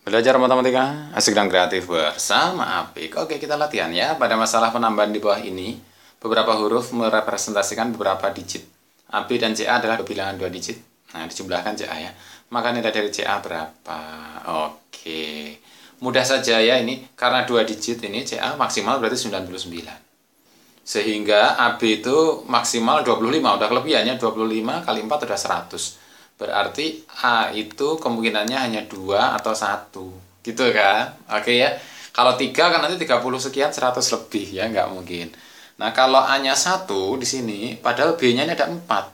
Belajar matematika asik dan kreatif bersama Apik. Oke, kita latihan ya. Pada masalah penambahan di bawah ini, beberapa huruf merepresentasikan beberapa digit. AB dan CA adalah bilangan dua digit. Nah, dijumlahkan CA ya. Maka nilai dari CA berapa? Oke. Mudah saja ya ini karena dua digit ini CA maksimal berarti 99. Sehingga AB itu maksimal 25, udah kelebihannya 25 kali 4 udah 100. Berarti A itu kemungkinannya hanya dua atau satu, gitu kan? Oke ya. Kalau tiga kan nanti 30 sekian 100 lebih ya, nggak mungkin. Nah, kalau A-nya satu di sini, padahal B-nya ada empat.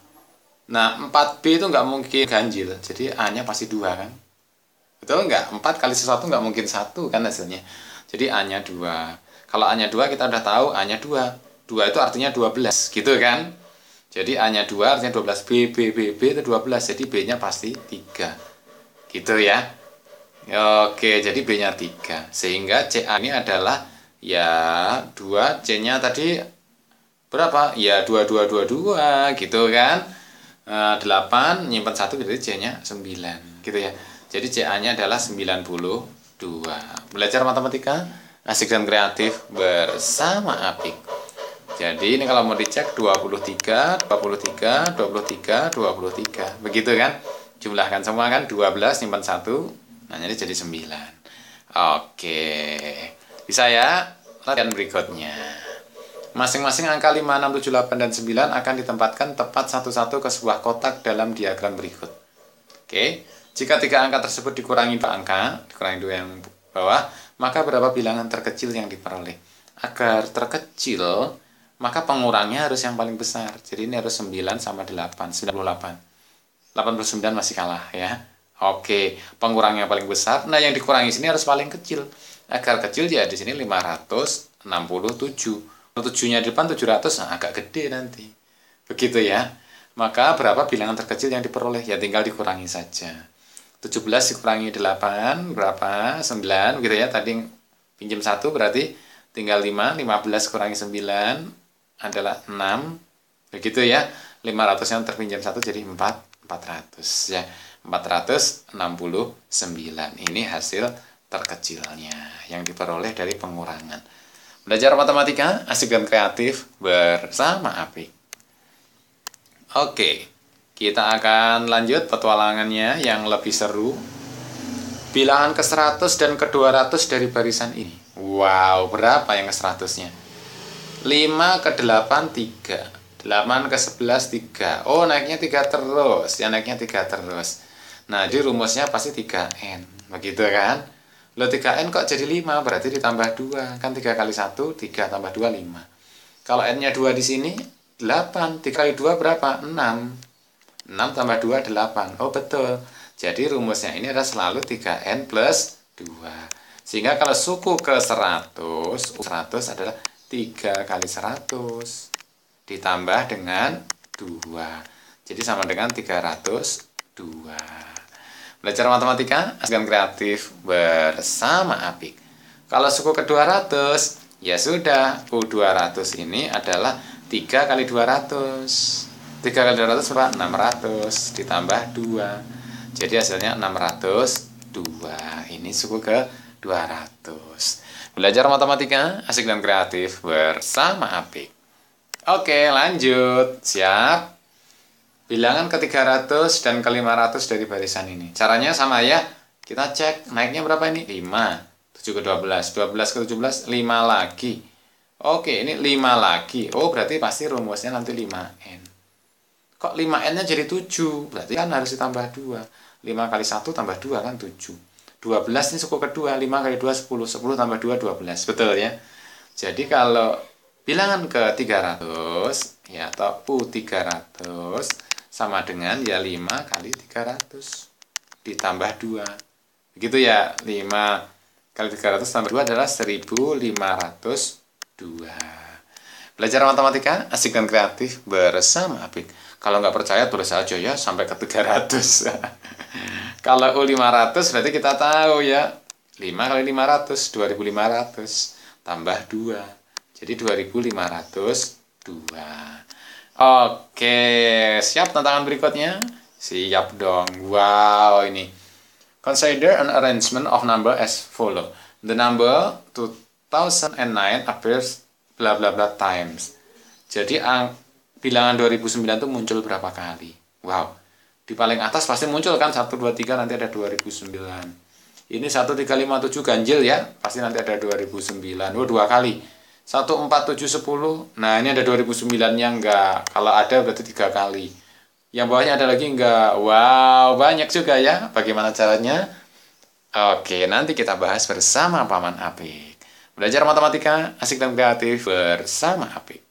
Nah, empat b itu nggak mungkin ganjil, jadi A-nya pasti dua kan? Betul nggak? empat kali sesuatu nggak mungkin satu kan hasilnya. Jadi A-nya dua. Kalau A-nya dua kita udah tahu A-nya dua. Dua itu artinya 12 gitu kan? Jadi A-nya 2 artinya 12 B, B, B, B itu 12 Jadi B-nya pasti 3 Gitu ya Oke jadi B-nya 3 Sehingga CA ini adalah Ya 2 C-nya tadi Berapa? Ya 2, 2, 2, 2 Gitu kan 8 nyimpan 1 jadi C-nya 9 Gitu ya Jadi CA-nya adalah 92 Belajar matematika Asik dan kreatif bersama Apiku jadi ini kalau mau dicek 23, 23, 23, 23. Begitu kan? Jumlahkan semua kan 12 simpan 1. Nah, jadi jadi 9. Oke. Bisa ya? Latihan berikutnya. Masing-masing angka 5, 6, 7, 8, dan 9 akan ditempatkan tepat satu-satu ke sebuah kotak dalam diagram berikut. Oke. Jika tiga angka tersebut dikurangi dua angka, dikurangi dua yang bawah, maka berapa bilangan terkecil yang diperoleh? Agar terkecil, maka pengurangnya harus yang paling besar. Jadi ini harus 9 sama 8, 98. 89 masih kalah ya. Oke, pengurangnya paling besar. Nah, yang dikurangi sini harus paling kecil. Agar kecil ya di sini 567. 7-nya di depan 700, nah, agak gede nanti. Begitu ya. Maka berapa bilangan terkecil yang diperoleh? Ya tinggal dikurangi saja. 17 dikurangi 8, berapa? 9, gitu ya. Tadi pinjam 1 berarti tinggal 5, 15 kurangi 9, adalah 6 begitu ya 500 yang terpinjam satu jadi 4 400 ya 469 ini hasil terkecilnya yang diperoleh dari pengurangan belajar matematika asik dan kreatif bersama api oke kita akan lanjut petualangannya yang lebih seru bilangan ke 100 dan ke 200 dari barisan ini wow berapa yang ke 100 nya 5 ke 8 3 8 ke 11 3 oh naiknya 3 terus ya naiknya 3 terus nah jadi rumusnya pasti 3N begitu kan lo 3N kok jadi 5 berarti ditambah 2 kan 3 kali 1 3 tambah 2 5 kalau N nya 2 di sini 8 3 kali 2 berapa? 6 6 tambah 2 8 oh betul jadi rumusnya ini adalah selalu 3N plus 2 sehingga kalau suku ke 100 100 adalah 3 kali 100 ditambah dengan 2 jadi sama dengan 302 belajar matematika asalkan kreatif bersama Apik kalau suku ke 200 ya sudah U200 ini adalah 3 kali 200 3 kali 200 berapa? 600 ditambah 2 Jadi hasilnya 602 Ini suku ke 200. Belajar matematika asik dan kreatif bersama Apik. Oke, lanjut. Siap? Bilangan ke 300 dan ke 500 dari barisan ini. Caranya sama ya. Kita cek naiknya berapa ini? 5. 7 ke 12. 12 ke 17, 5 lagi. Oke, ini 5 lagi. Oh, berarti pasti rumusnya nanti 5N. Kok 5N-nya jadi 7? Berarti kan harus ditambah 2. 5 kali 1 tambah 2 kan 7. 12 ini suku kedua 5 kali 2 10 10 tambah 2 12 betul ya jadi kalau bilangan ke 300 ya atau pu 300 sama dengan ya 5 kali 300 ditambah 2 begitu ya 5 kali 300 tambah 2 adalah 1502 Belajar matematika, asik dan kreatif bersama Apik. Kalau nggak percaya tulis aja ya sampai ke 300. Kalau U500 berarti kita tahu ya 5 kali 500, 2500 Tambah 2 Jadi 2500, 2 Oke, siap tantangan berikutnya? Siap dong, wow ini Consider an arrangement of number as follow The number 2009 appears bla bla bla times Jadi bilangan 2009 itu muncul berapa kali? Wow, di paling atas pasti muncul kan 1 2 3 nanti ada 2009. Ini 1357 ganjil ya, pasti nanti ada 2009. Oh, dua kali. 1 4 7 10. Nah, ini ada 2009-nya enggak. Kalau ada berarti tiga kali. Yang bawahnya ada lagi enggak. Wow, banyak juga ya. Bagaimana caranya? Oke, nanti kita bahas bersama Paman Apik. Belajar matematika asik dan kreatif bersama Apik.